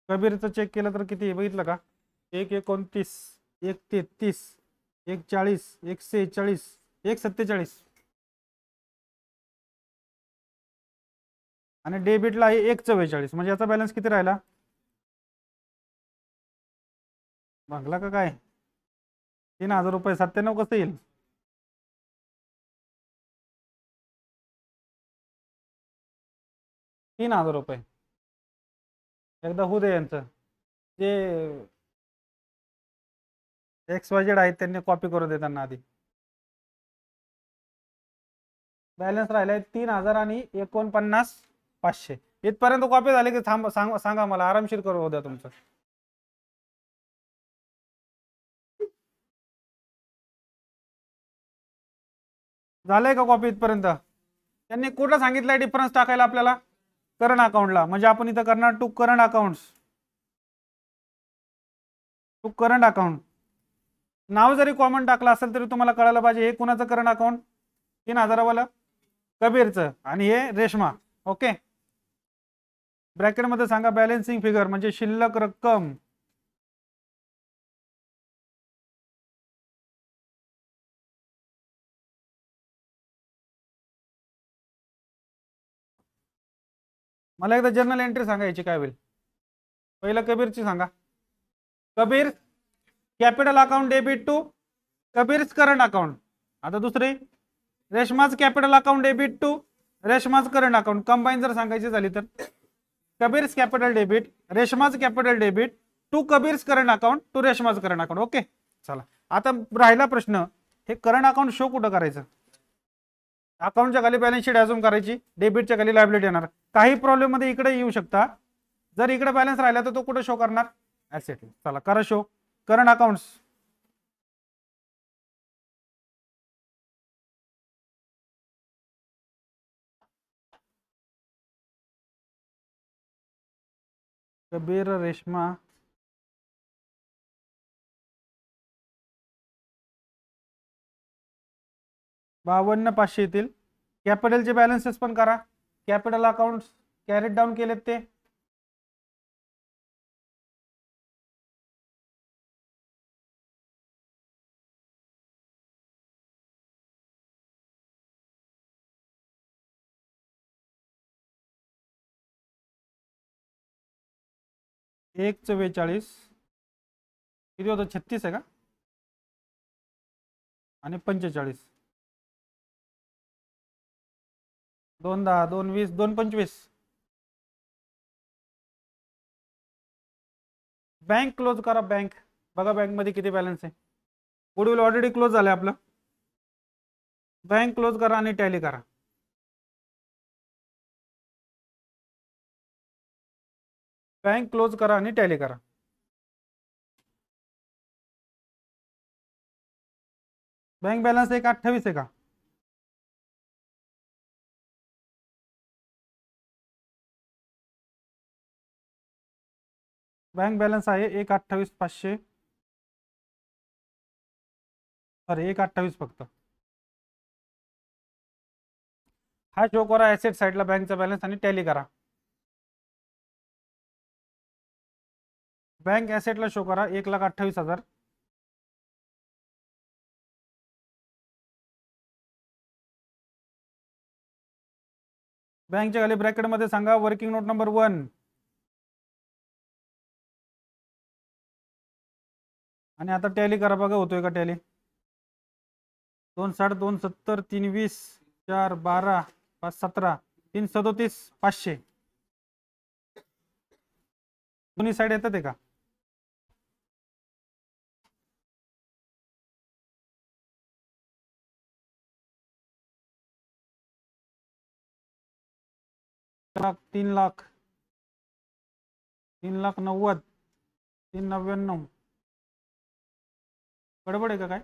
कबीरचं चेक केलं तर किती बघितलं का एक एकोणतीस एक तेहतीस एक चाळीस एक सेहेचाळीस एक सत्तेचाळीस आणि डेबिटला आहे एक चव्वेचाळीस म्हणजे याचा बॅलन्स किती राहिला भागला का काय तीन हजार रुपये सत्त्याण्णव कसं येईल तीन हजार रुपये एकदा होऊ दे यांचं जे एक्स वाय आहेत त्यांनी कॉपी करून देताना आधी बॅलन्स राहिलाय तीन हजार आणि एकोणपन्नास पाचशे इथपर्यंत कॉपी झाली की थांब सांग सांगा मला आरामशीर करू द्या तुमचं झालंय का कॉपी इथपर्यंत त्यांनी कुठं सांगितलंय डिफरन्स टाकायला आपल्याला करंट अकाउंटला म्हणजे आपण इथं करणार to current account to current account नाव जरी कॉमन टाकलं असेल तरी तुम्हाला कळायला पाहिजे हे कुणाचं करंट अकाउंट तीन हजारावाला कबीरचं आणि हे रेशमा ओके मध्ये सांगा बॅलेन्सिंग फिगर म्हणजे शिल्लक रक्कम मला एकदा जर्नल एंट्री सांगा याची काय होईल पहिलं कबीरची सांगा Kabir capital account debit to Kabir's current account आता दुसरी रेशमाच कॅपिटल अकाउंट डेबिट टू रेशमाच करंट अकाउंट कंबाईन जर सांगायची झाली तर कबीर्स कॅपिटल डेबिट रेशमाच capital debit to Kabir's current account to रेशमाच करंट अकाउंट ओके चला आता राहिला प्रश्न हे करंट अकाउंट शो कुठं करायचं अकाउंटच्या खाली बॅलन्स शीट अजून करायची डेबिटच्या खाली लायबिलिटी येणार काही प्रॉब्लेम मध्ये इकडे येऊ शकता जर इकडे बॅलन्स राहिला तर तो कुठे शो करणार ऍसेट चला करा show current accounts Kabir Reshma बावन्न पाचशे येतील कॅपिटलचे बॅलन्सेस पण करा कॅपिटल अकाउंट्स कॅरेट डाऊन केलेत ते एक चव्वेचाळीस किती होतं छत्तीस आहे का आणि पंचेचाळीस दोन दहा दोन वीस दोन पंचवीस बँक क्लोज करा बँक बघा बँकमध्ये किती बॅलन्स आहे गुडविल ऑलरेडी क्लोज झालं आपलं बँक क्लोज करा आणि टॅली करा बँक क्लोज करा आणि टॅली करा बँक बॅलन्स एक अठ्ठावीस आहे का बँक बॅलन्स आहे एक अठ्ठावीस पाचशे अरे एक अठ्ठावीस फक्त हा शो करा ॲसेट साईडला बँकचा बॅलन्स आणि टॅली करा बँक ॲसेटला शो करा एक लाख अठ्ठावीस हजार बँकच्या खाली ब्रॅकेटमध्ये सांगा वर्किंग नोट नंबर वन आणि आता टॅली करा बघा होतोय का टॅली दोन साठ दोन सत्तर तीन वीस चार बारा पाच सतरा तीन सदोतीस पाचशे दोन्ही साईड येतात का लाख तीन लाख तीन लाख नव्वद तीन नव्याण्णव गडबड आहे का काय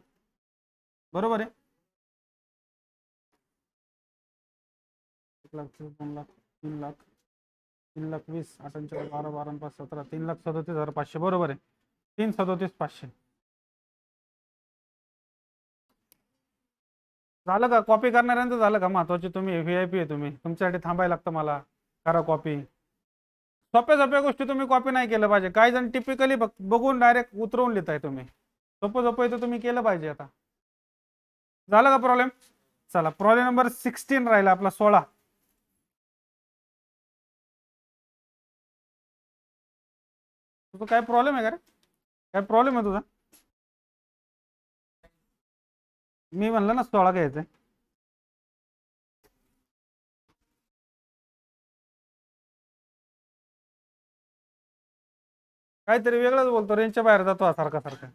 बरोबर आहे एक लाख दोन लाख तीन लाख तीन लाख वीस अठ्ठ्याऐंशी बारा बारा पाच सतरा तीन लाख सदोतीस हजार पाचशे बरोबर आहे तीन सदोतीस पाचशे झालं का कॉपी करणाऱ्यांचं झालं का महत्वाची तुम्ही व्ही आय पी आहे तुम्ही तुमच्यासाठी थांबायला लागतं मला करा कॉपी सोप्या सोप्या गोष्टी तुम्ही कॉपी नाही केलं पाहिजे काही जण टिपिकली बघून डायरेक्ट उतरवून लिहिताय तुम्ही सोपं सोपं इथं तुम्ही केलं पाहिजे आता झालं का प्रॉब्लेम चला प्रॉब्लेम नंबर सिक्स्टीन राहिला आपला सोळा तुझं काय प्रॉब्लेम आहे का रे काय प्रॉब्लेम आहे तुझा मी म्हणलं ना सोळा घ्यायचं काहीतरी वेगळंच बोलतो रेंजच्या बाहेर जातो सारखा सारखा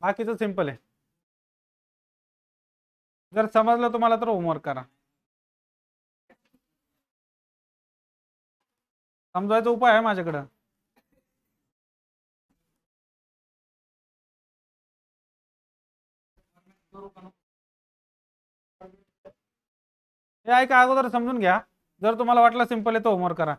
बाकीचं सिंपल आहे जर समजलं तुम्हाला तर होमवर्क करा समजायचा उपाय आहे माझ्याकडं हे ऐका अगोदर समजून घ्या जर तुम्हाला वाटलं सिंपल आहे तर होमवर्क करा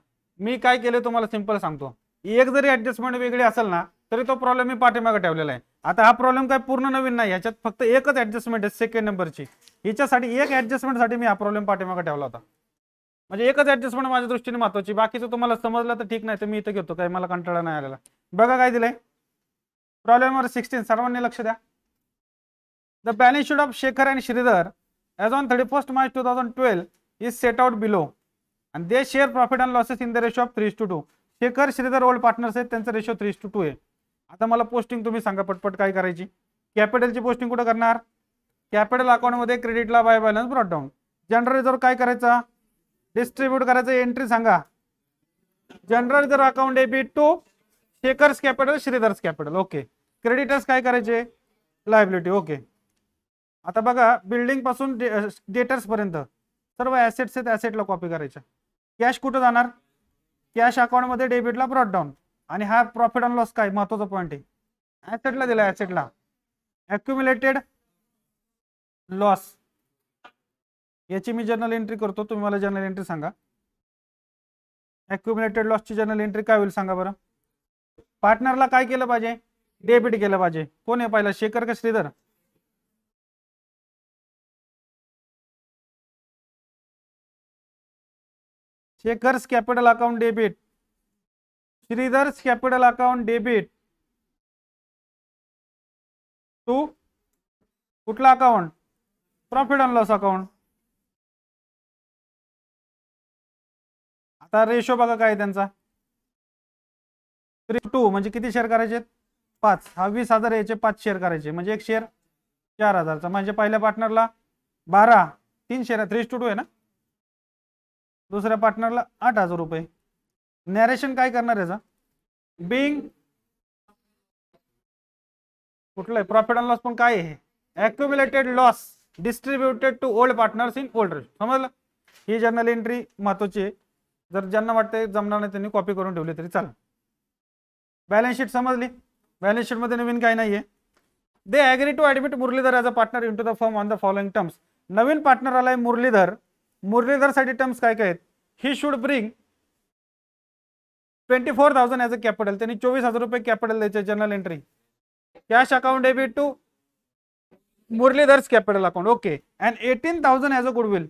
मी काय केले तुम्हाला सिंपल सांगतो एक जरी ऍडजस्टमेंट वेगळी असेल ना तरी तो प्रॉब्लेम मी पाठीमागे ठेवलेला आहे आता हा प्रॉब्लेम काय पूर्ण नवीन नाही याच्यात फक्त एकच ऍडजस्टमेंट आहे सेकंड नंबरची याच्यासाठी एक साठी मी हा प्रॉब्लेम पाठीमागे ठेवला होता म्हणजे एकच ऍडजस्टमेंट माझ्या दृष्टीने महत्वाची बाकीचं तुम्हाला समजलं तर ठीक नाही तर मी इथं घेतो काही मला कंटाळा नाही आलेला बघा काय दिलंय प्रॉब्लेम नंबर सिक्स्टीन सर्वांनी लक्ष द्या the balance sheet of Shekhar and Shridhar as on thirty first March two thousand twelve is set out below and they share profit and losses in the ratio of three to two Shekhar Shridhar old partners आहेत त्यांचा ratio three to to आहे आता मला posting तुम्ही सांगा पटपट काय करायची कॅपिटलची पोस्टिंग कुठं करणार कॅपिटल अकाउंटमध्ये क्रेडिटला by balance brought down general reserve काय करायचा डिस्ट्रीब्यूट करायचं एंट्री सांगा general reserve account debit to Shekhar's capital Shridhar's capital okay creditors काय करायचे लायबिलिटी ओके आता बघा बिल्डिंग पासून डेटर्स पर्यंत सर्व ॲसेट्स आहेत ॲसेटला कॉपी करायच्या कॅश कुठं जाणार कॅश अकाउंटमध्ये डेबिटला ब्रॉड डाऊन आणि हा प्रॉफिट अँड लॉस काय महत्वाचा पॉईंट आहे ऍसेटला दिला ऍसेटला अक्युमुलेटेड लॉस याची मी जर्नल एंट्री करतो तुम्ही मला जर्नल एंट्री सांगा लॉस लॉसची जर्नल एंट्री काय होईल सांगा बरं पार्टनरला काय केलं पाहिजे डेबिट केलं पाहिजे कोण आहे पाहिला शेखर का Shridhar Shekhar's capital account debit Shridhar's capital account debit to कुठला account profit and loss account आता रेशो बघा काय त्यांचा टू म्हणजे किती शेअर करायचे पाच हा वीस हजार याचे पाच शेअर करायचे म्हणजे एक शेअर चार हजारचा म्हणजे पहिल्या पार्टनरला बारा तीन शेअर थ्री टू टू आहे ना दुसऱ्या पार्टनरला आठ हजार रुपये नॅरेशन काय करणार याचा बिंग कुठलं आहे प्रॉफिट अँड लॉस पण काय आहे accumulated loss distributed to old partners in old समजलं ही जर्नल एंट्री महत्वाची आहे जर ज्यांना वाटतंय जमणार नाही त्यांनी कॉपी करून ठेवली तरी चाल बॅलन्स शीट समजली बॅलन्स शीटमध्ये नवीन काय नाहीये they agree to admit Muralidhar as a partner in to the form on the following terms नवीन पार्टनर आलाय मुरलीधर मुरलीधरसाठी टर्म्स काय काय आहेत he should bring twenty four thousand as a capital त्यांनी चोवीस हजार रुपये कॅपिटल द्यायचे general entry cash account debit to Muralidhar capital account okay and eighteen thousand as a goodwill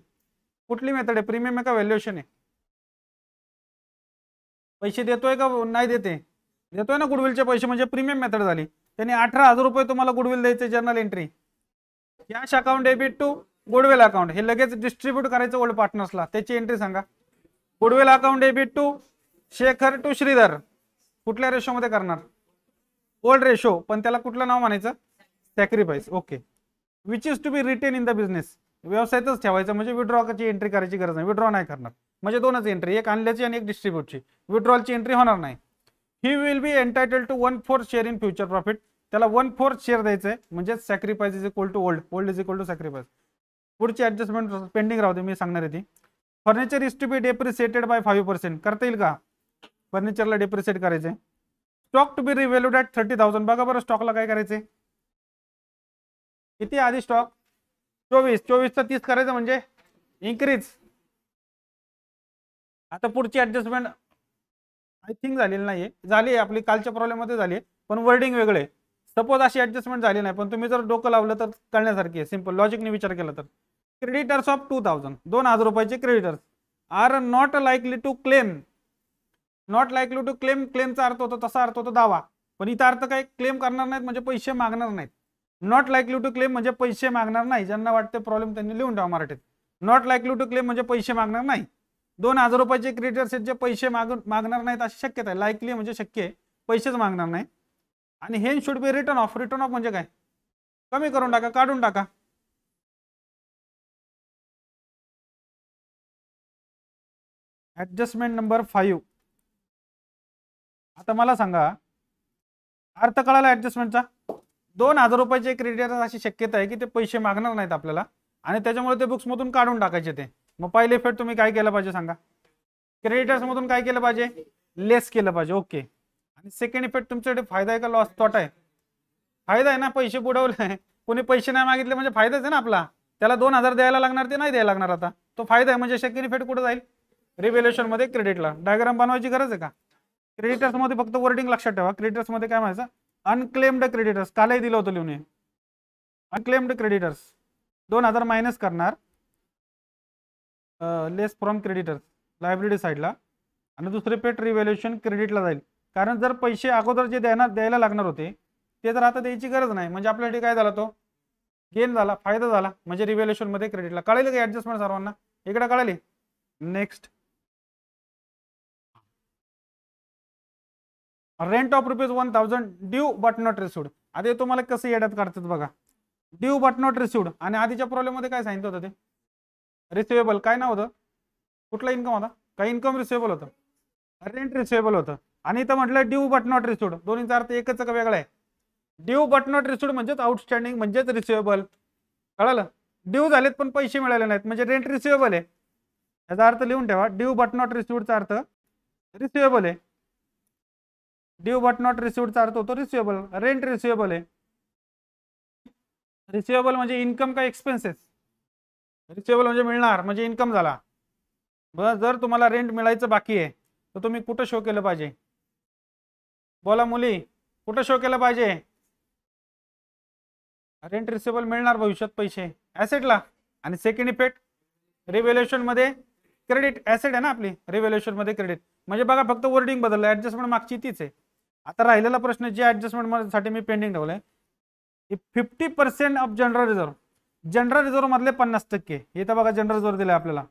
कुठली मेथड आहे प्रीमियम आहे का व्हॅल्युएशन आहे पैसे देतोय का नाही देते देतोय ना गुडविलचे पैसे म्हणजे प्रीमियम मेथड झाली त्यांनी अठरा हजार रुपये तुम्हाला गुडविल द्यायचे general entry cash account debit to goodwill account हे लगेच डिस्ट्रीब्यूट करायचं ओल्ड पार्टनर्सला त्याची एंट्री सांगा goodwill account debit to Shekhar to Shridhar कुठल्या मध्ये करणार ओल्ड रेशो पण त्याला कुठलं नाव म्हणायचं sacrifice okay which is to be retain in the business व्यवसायातच ठेवायचं म्हणजे विड्रॉची एंट्री करायची गरज नाही विड्रॉ नाही करणार म्हणजे दोनच एंट्री एक आणल्याची आणि एक डिस्ट्रीब्यूटची विड्रॉलची एंट्री होणार नाही he will be entitle to one fourth share in future profit त्याला वन फोर्थ शेअर द्यायचं आहे म्हणजे sacrifice is equal to old old is equal to sacrifice पुढची ऍडजस्टमेंट पेंडिंग राहते मी सांगणार आहे furniture is to be depreciated by five percent करता येईल का फर्निचरला डेप्रिसिएट करायचे stock to be revalued at thirty thousand बघा बरं स्टॉकला काय करायचे किती आधी स्टॉक चोवीस चोवीसचा तीस करायचं म्हणजे इन्क्रीज आता पुढची ॲडजस्टमेंट आय थिंक झालेली नाही झाली आपली कालच्या प्रॉब्लेममध्ये झाली आहे पण वर्डिंग वेगळे सपोज अशी ॲडजस्टमेंट झाली नाही पण तुम्ही जर डोकं लावलं तर कळण्यासारखी आहे सिम्पल ने विचार केला तर क्रेडिटर्स ऑफ टू थाउजंड दोन हजार रुपयाचे creditors are not likely to claim not likely to claim क्लेमचा अर्थ होतो तसा अर्थ होतो दावा पण इथं अर्थ काय क्लेम करणार नाहीत म्हणजे पैसे मागणार नाहीत नॉट लू टू क्लेम म्हणजे पैसे मागणार नाही ज्यांना वाटते प्रॉब्लेम त्यांनी लिहून ठेवा मराठीत नॉट लू टू क्लेम म्हणजे पैसे मागणार नाही दोन हजार रुपयाचे क्रिएटर्स आहेत जे पैसे माग मागणार नाहीत अशी शक्यता आहे लाईकली म्हणजे शक्य आहे पैसेच मागणार नाही आणि हे should be return of return of म्हणजे काय कमी करून टाका काढून टाका ॲडजस्टमेंट नंबर फाईव्ह आता मला सांगा अर्थ कळाला ऍडजस्टमेंटचा दोन हजार रुपयाचे क्रेडिट अशी शक्यता आहे की ते पैसे मागणार नाहीत आपल्याला आणि त्याच्यामुळे ते बुक्स मधून काढून टाकायचे ते मग पहिले इफेक्ट तुम्ही काय केलं पाहिजे सांगा क्रेडिटर्स मधून काय केलं पाहिजे लेस केलं पाहिजे ओके आणि सेकंड इफेक्ट तुमच्याकडे फायदा आहे का लॉस तोटा आहे फायदा आहे ना पैसे बुडवले कोणी पैसे नाही मागितले म्हणजे फायदाच आहे ना आपला त्याला दोन हजार द्यायला लागणार ते नाही द्यायला लागणार आता तो फायदा आहे म्हणजे सेकंड इफेक्ट कुठे जाईल मध्ये क्रेडिटला डायग्राम बनवायची गरज आहे का क्रेडिटर्स मध्ये फक्त वर्डिंग लक्षात ठेवा क्रेडिटर्स मध्ये काय म्हणायचं अनक्लेम्ड क्रेडिटर्स कालही दिलं होतं लिहून अनक्लेम्ड क्रेडिटर्स दोन हजार मायनस करणार लेस फ्रॉम क्रेडिटर्स लायब्ररी साईडला आणि दुसरे पेट रिव्हॅल्युएशन क्रेडिटला जाईल कारण जर पैसे अगोदर जे द्यायला द्यायला लागणार होते ते तर आता द्यायची गरज नाही म्हणजे आपल्यासाठी काय झाला तो गेन झाला फायदा झाला म्हणजे रिव्हॅल्युएशनमध्ये क्रेडिटला कळाले का ॲडजस्टमेंट सर्वांना इकडे कळाली next rent of rupees one thousand due but not received आता तुम्हाला कसं येड्यात काढतात बघा ड्यू बट नॉट रिसिवड आणि आधीच्या मध्ये काय सांगितलं होतं ते रिसिवेबल काय नाव होतं कुठला इन्कम होता काय इन्कम रिसिवेबल होतं रेंट रिसिवेबल होतं आणि इथं म्हटलं ड्यू बट नॉट रिसिव्ड दोन्हीचा अर्थ एकच का वेगळा आहे ड्यू बट नॉट रिसिव्ड म्हणजेच आउटस्टँडिंग म्हणजेच रिसिवेबल कळलं ड्यू झालेत पण पैसे मिळाले नाहीत म्हणजे रेंट रिसिवेबल आहे याचा अर्थ लिहून ठेवा ड्यू बट नॉट रिसिवडचा अर्थ रिसिवेबल आहे ड्यू बट नॉट चा अर्थ होतो रिसिवेबल रेंट रिसिवेबल आहे रिसिवेबल म्हणजे इन्कम का एक्सपेन्सेस रिसिवेबल म्हणजे मिळणार म्हणजे इन्कम झाला बरं जर तुम्हाला रेंट मिळायचं बाकी आहे तर तुम्ही कुठं शो केलं पाहिजे बोला मुली कुठं शो केलं पाहिजे रेंट रिसिवेबल मिळणार भविष्यात पैसे ॲसेटला आणि सेकंड इफेक्ट रिव्हॅल्युएशनमध्ये क्रेडिट ॲसेट आहे ना आपली रिव्हॅल्युएशनमध्ये क्रेडिट म्हणजे बघा फक्त वर्डिंग बदललं ॲडजस्टमेंट मागची तीच आहे आता राहिलेला प्रश्न जे ऍडजस्टमेंट साठी मी पेंडिंग ठेवलंय fifty percent of general reserve general reserve मधले पन्नास टक्के तर बघा जनरल रिझर्व्ह दिलाय आपल्याला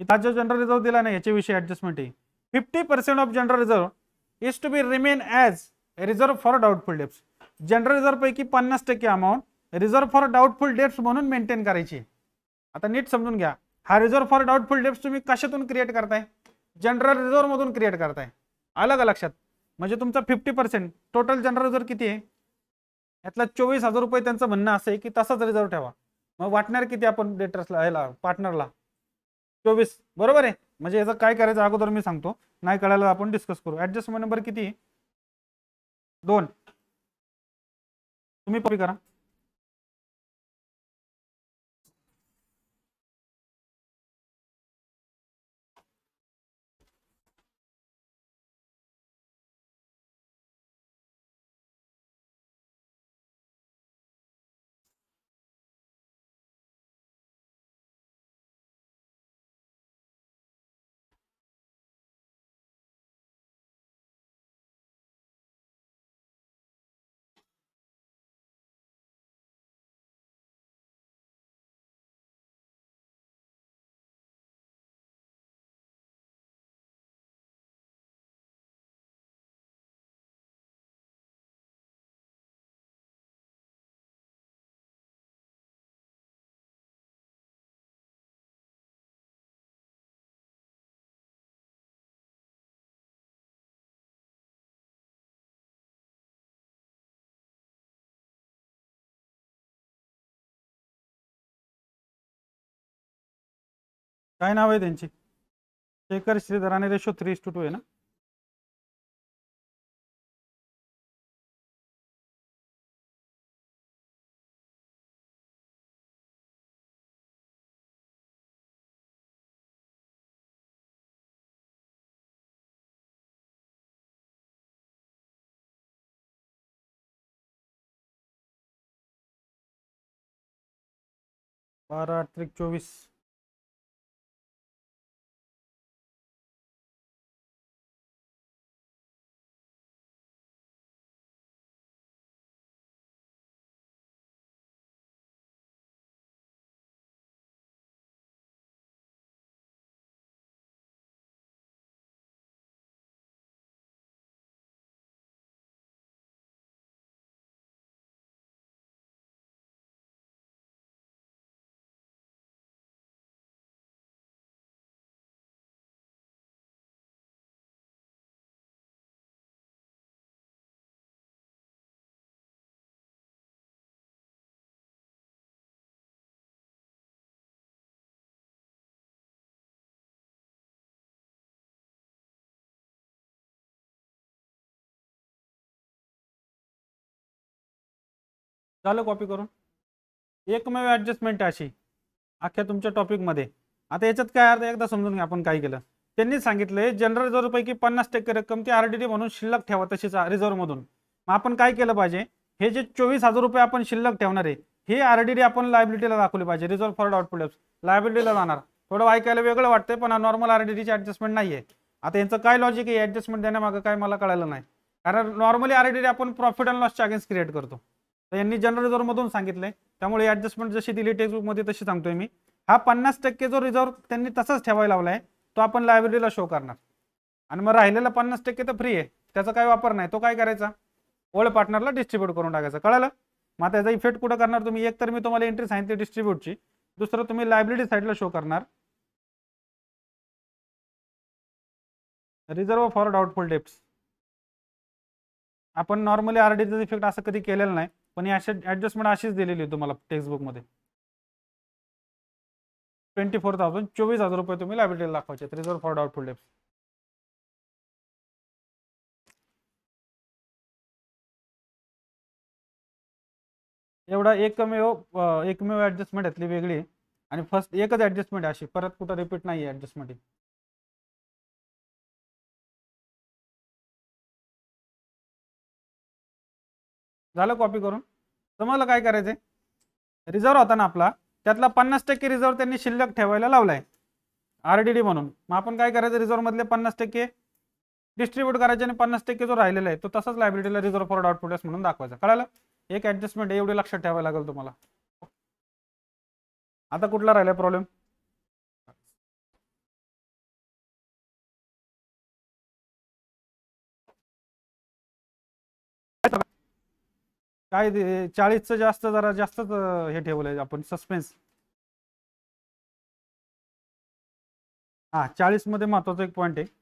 इथं जो जनरल रिझर्व्ह दिला नाही याच्याविषयी ऍडजस्टमेंट आहे fifty percent of general reserve is to be remain as reserve for doubtful debts general reserve पैकी पन्नास टक्के amount reserve for doubtful debts म्हणून मेंटेन करायची आता नीट समजून घ्या हा रिझर्व्ह फॉर डाऊटफुल डेप्स तुम्ही कशातून क्रिएट करताय जनरल रिझर्व्ह मधून क्रिएट करताय आलं का लक्षात म्हणजे तुमचा fifty percent total general reserve किती आहे यातला चोवीस हजार रुपये त्यांचं म्हणणं असं आहे की तसाच रिझर्व ठेवा मग वाटणार किती आपण डेटर्सला ह्याला पार्टनरला चोवीस बरोबर आहे म्हणजे याचं काय करायचं अगोदर मी सांगतो नाही कळायला आपण डिस्कस करू ऍडजस्टमेंट नंबर किती दोन तुम्ही कॉपी करा काय नाव आहे त्यांचे शेखर श्रीधर आणि टू टू आहे ना बारा त्रिक चोवीस झालं कॉपी करून एकमेव ॲडजस्टमेंट अशी अख्ख्या तुमच्या टॉपिकमध्ये आता याच्यात काय अर्थ एकदा समजून घ्या आपण काय केलं त्यांनी सांगितलंय जनरल रिझर्व्हपैकी पन्नास टक्के रक्कम ती डी म्हणून शिल्लक ठेवा तशीच रिझर्व्हमधून मग आपण काय केलं पाहिजे हे जे चोवीस हजार रुपये आपण शिल्लक ठेवणार आहे हे डी आपण लायबिलिटीला दाखवली पाहिजे रिझर्व फॉर आउटपुट लायबिलिटीला जाणार थोडं ऐकायला वेगळं वाटतंय पण नॉर्मल डीची ॲडजस्टमेंट नाही आहे आता यांचं काय लॉजिक आहे ॲडजस्टमेंट देण्यामागं काय मला कळलं नाही कारण नॉर्मली डी आपण प्रॉफिट अँड लॉसच्या अगेन्स्ट क्रिएट करतो तर यांनी जनरल मधून सांगितलंय त्यामुळे ऍडजस्टमेंट जशी दिली मध्ये तशी सांगतोय मी हा पन्नास टक्के जो रिझर्व्ह त्यांनी तसाच ठेवायला लावलाय तो आपण लायब्ररीला शो करणार आणि मग राहिलेला पन्नास टक्के तर फ्री आहे त्याचा काही वापर नाही तो काय करायचा ओल्ड पार्टनरला डिस्ट्रीब्यूट करून टाकायचा कळालं मग त्याचा इफेक्ट कुठं करणार तुम्ही एक तर मी तुम्हाला एंट्री सांगितली डिस्ट्रीब्यूटची दुसरं तुम्ही लायब्ररी साईडला शो करणार रिझर्व फॉर डाऊटफुल डेप्स आपण नॉर्मली आरडीचा इफेक्ट असं कधी केलेलं नाही पण अशी ऍडजस्टमेंट ॲडजस्टमेंट अशीच दिलेली आहे तुम्हाला टेक्स्टबुकमध्ये ट्वेंटी फोर थाउजंड चोवीस हजार रुपये तुम्ही लायब्ररीला दाखवायचे रिझर्व फॉर डाउटफुल डेप्स एवढा एकमेव एकमेव ॲडजस्टमेंट यातली वेगळी आणि फर्स्ट एकच ॲडजस्टमेंट आहे अशी परत कुठं रिपीट नाही आहे ॲडजस्टमेंट झालं कॉपी करून तुम्हाला काय करायचंय रिझर्व्ह होता ना आपला त्यातला पन्नास टक्के रिझर्व्ह त्यांनी शिल्लक ठेवायला लावलाय आर डी म्हणून मग आपण काय करायचं रिझर्व्ह मधले पन्नास टक्के डिस्ट्रीब्यूट करायचे आणि पन्नास टक्के जो राहिलेला आहे तो तसाच लायब्ररीला रिझर्व्ह फॉर आउटपुट म्हणून दाखवायचा कळालं एक ऍडजस्टमेंट एवढे लक्षात ठेवायला लागेल तुम्हाला आता कुठला राहिला प्रॉब्लेम काय च जास्त जरा जास्तच हे ठेवलंय आपण सस्पेन्स हा मध्ये महत्वाचा एक पॉइंट आहे